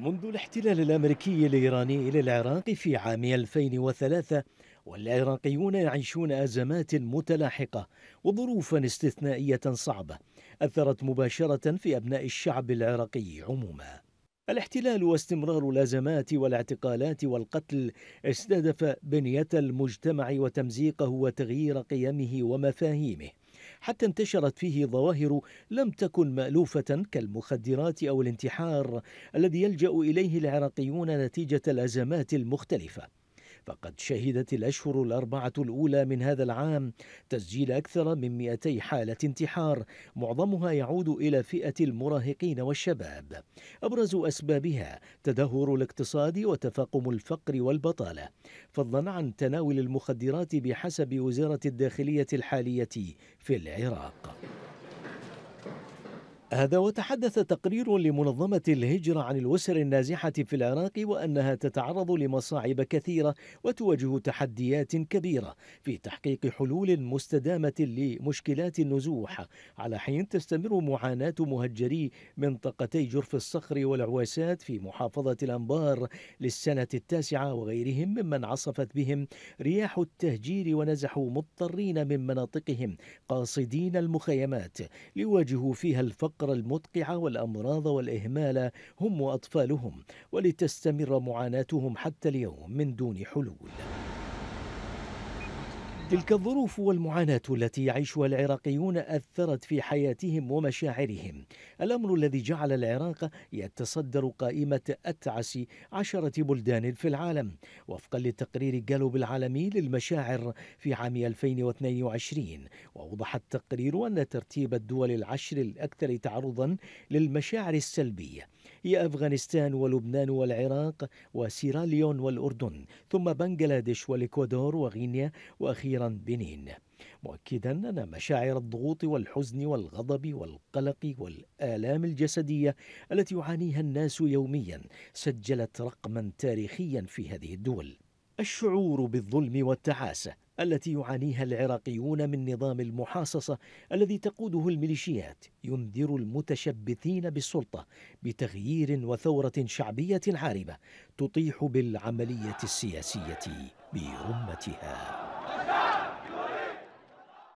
منذ الاحتلال الأمريكي الإيراني إلى العراق في عام 2003 والعراقيون يعيشون أزمات متلاحقة وظروفا استثنائية صعبة أثرت مباشرة في أبناء الشعب العراقي عموما الاحتلال واستمرار الأزمات والاعتقالات والقتل استهدف بنية المجتمع وتمزيقه وتغيير قيمه ومفاهيمه حتى انتشرت فيه ظواهر لم تكن مألوفة كالمخدرات أو الانتحار الذي يلجأ إليه العراقيون نتيجة الأزمات المختلفة فقد شهدت الأشهر الأربعة الأولى من هذا العام تسجيل أكثر من 200 حالة انتحار معظمها يعود إلى فئة المراهقين والشباب أبرز أسبابها تدهور الاقتصاد وتفاقم الفقر والبطالة فضلا عن تناول المخدرات بحسب وزارة الداخلية الحالية في العراق هذا وتحدث تقرير لمنظمة الهجرة عن الأسر النازحة في العراق وأنها تتعرض لمصاعب كثيرة وتواجه تحديات كبيرة في تحقيق حلول مستدامة لمشكلات النزوح على حين تستمر معاناة مهجري منطقتي جرف الصخر والعواسات في محافظة الأنبار للسنة التاسعة وغيرهم ممن عصفت بهم رياح التهجير ونزحوا مضطرين من مناطقهم قاصدين المخيمات ليواجهوا فيها الفقر الفترة المدقعة والأمراض والإهمال هم وأطفالهم ولتستمر معاناتهم حتى اليوم من دون حلول تلك الظروف والمعاناة التي يعيشها العراقيون أثرت في حياتهم ومشاعرهم الأمر الذي جعل العراق يتصدر قائمة أتعس عشرة بلدان في العالم وفقا لتقرير جالوب العالمي للمشاعر في عام 2022 وأوضح التقرير أن ترتيب الدول العشر الأكثر تعرضا للمشاعر السلبية هي أفغانستان ولبنان والعراق وسيراليون والأردن ثم بنغلاديش والإكوادور وغينيا وأخيرا خيرا بنين مؤكدا ان مشاعر الضغوط والحزن والغضب والقلق والالام الجسديه التي يعانيها الناس يوميا سجلت رقما تاريخيا في هذه الدول الشعور بالظلم والتعاسه التي يعانيها العراقيون من نظام المحاصصه الذي تقوده الميليشيات ينذر المتشبثين بالسلطه بتغيير وثوره شعبيه عارمه تطيح بالعمليه السياسيه برمتها Stop!